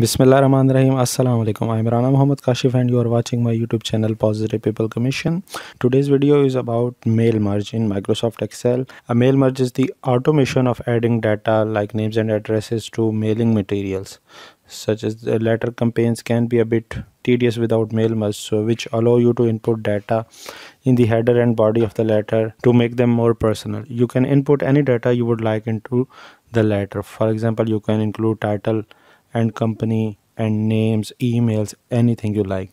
Bismillah Rahman Rahim Assalamu Alaikum I'm Rana Muhammad Kashif and you are watching my YouTube channel Positive People Commission. Today's video is about mail merge in Microsoft Excel. A mail merge is the automation of adding data like names and addresses to mailing materials such as the letter campaigns can be a bit tedious without mail merge so which allow you to input data in the header and body of the letter to make them more personal you can input any data you would like into the letter for example you can include title and company and names, emails, anything you like.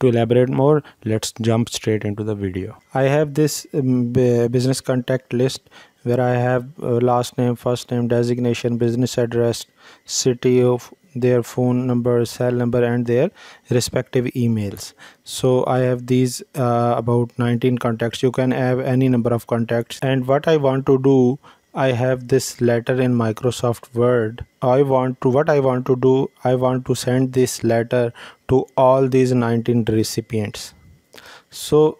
To elaborate more, let's jump straight into the video. I have this um, business contact list where I have uh, last name, first name, designation, business address, city of their phone number, cell number and their respective emails. So I have these uh, about 19 contacts. You can have any number of contacts and what I want to do I have this letter in Microsoft Word. I want to what I want to do, I want to send this letter to all these 19 recipients. So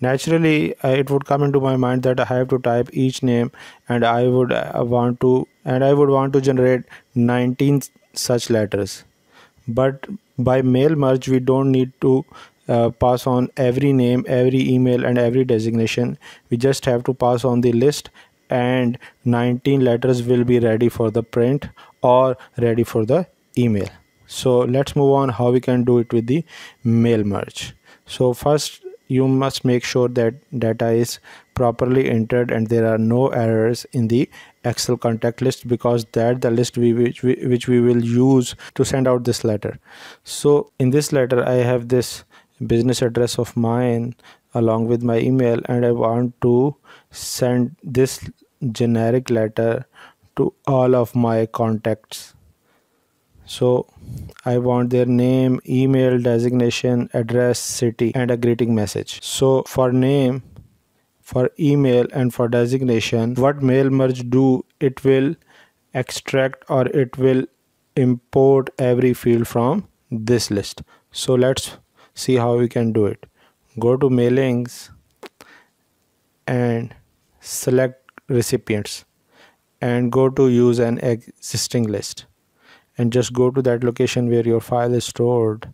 naturally uh, it would come into my mind that I have to type each name and I would uh, want to and I would want to generate 19 such letters. But by mail merge we don't need to uh, pass on every name every email and every designation we just have to pass on the list and 19 letters will be ready for the print or ready for the email so let's move on how we can do it with the mail merge so first you must make sure that data is properly entered and there are no errors in the excel contact list because that the list we which we, which we will use to send out this letter so in this letter i have this business address of mine along with my email and I want to send this generic letter to all of my contacts so I want their name email designation address city and a greeting message so for name for email and for designation what mail merge do it will extract or it will import every field from this list so let's see how we can do it go to mailings and select recipients and go to use an existing list and just go to that location where your file is stored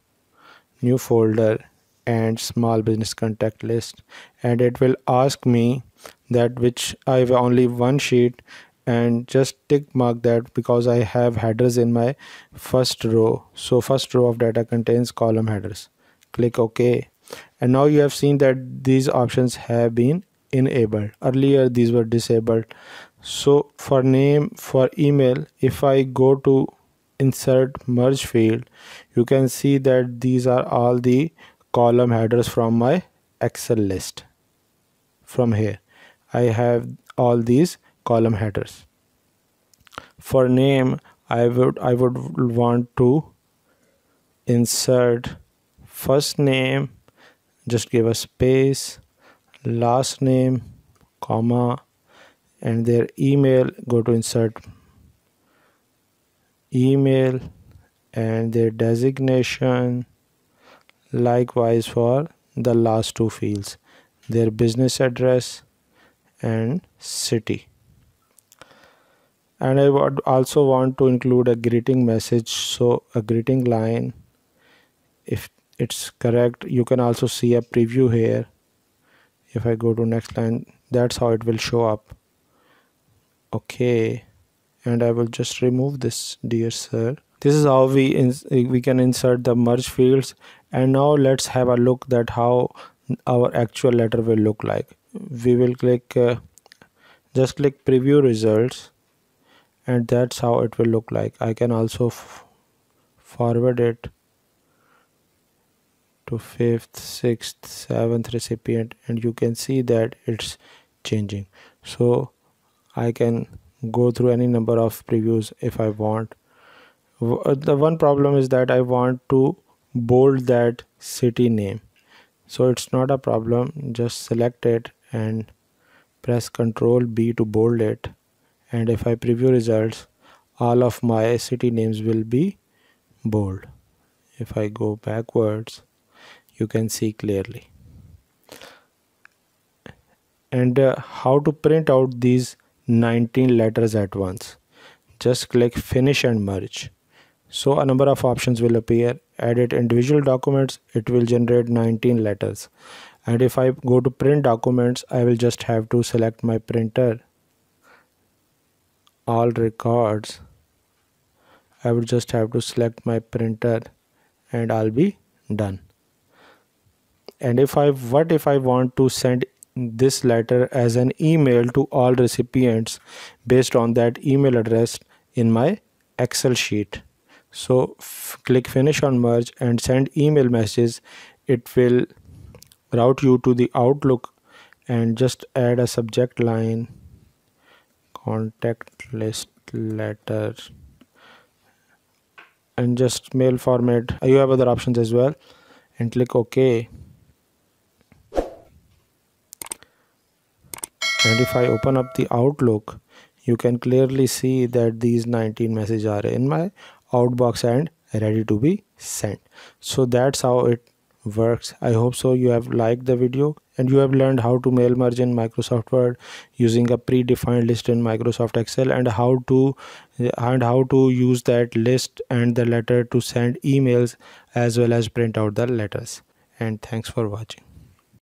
new folder and small business contact list and it will ask me that which I have only one sheet and just tick mark that because I have headers in my first row so first row of data contains column headers click OK and now you have seen that these options have been enabled earlier these were disabled so for name for email if i go to insert merge field you can see that these are all the column headers from my excel list from here i have all these column headers for name i would i would want to insert first name just give a space last name comma and their email go to insert email and their designation likewise for the last two fields their business address and city and I would also want to include a greeting message so a greeting line if it's correct you can also see a preview here if I go to next line that's how it will show up okay and I will just remove this dear sir this is how we we can insert the merge fields and now let's have a look that how our actual letter will look like we will click uh, just click preview results and that's how it will look like I can also forward it to fifth sixth seventh recipient and you can see that it's changing so I can go through any number of previews if I want uh, the one problem is that I want to bold that city name so it's not a problem just select it and press ctrl B to bold it and if I preview results all of my city names will be bold if I go backwards you can see clearly and uh, how to print out these 19 letters at once just click finish and merge so a number of options will appear edit individual documents it will generate 19 letters and if I go to print documents I will just have to select my printer all records I will just have to select my printer and I'll be done and if I what if I want to send this letter as an email to all recipients based on that email address in my excel sheet so click finish on merge and send email messages it will route you to the outlook and just add a subject line contact list letter and just mail format you have other options as well and click ok and if I open up the Outlook you can clearly see that these 19 messages are in my outbox and ready to be sent so that's how it works i hope so you have liked the video and you have learned how to mail merge in microsoft word using a predefined list in microsoft excel and how to and how to use that list and the letter to send emails as well as print out the letters and thanks for watching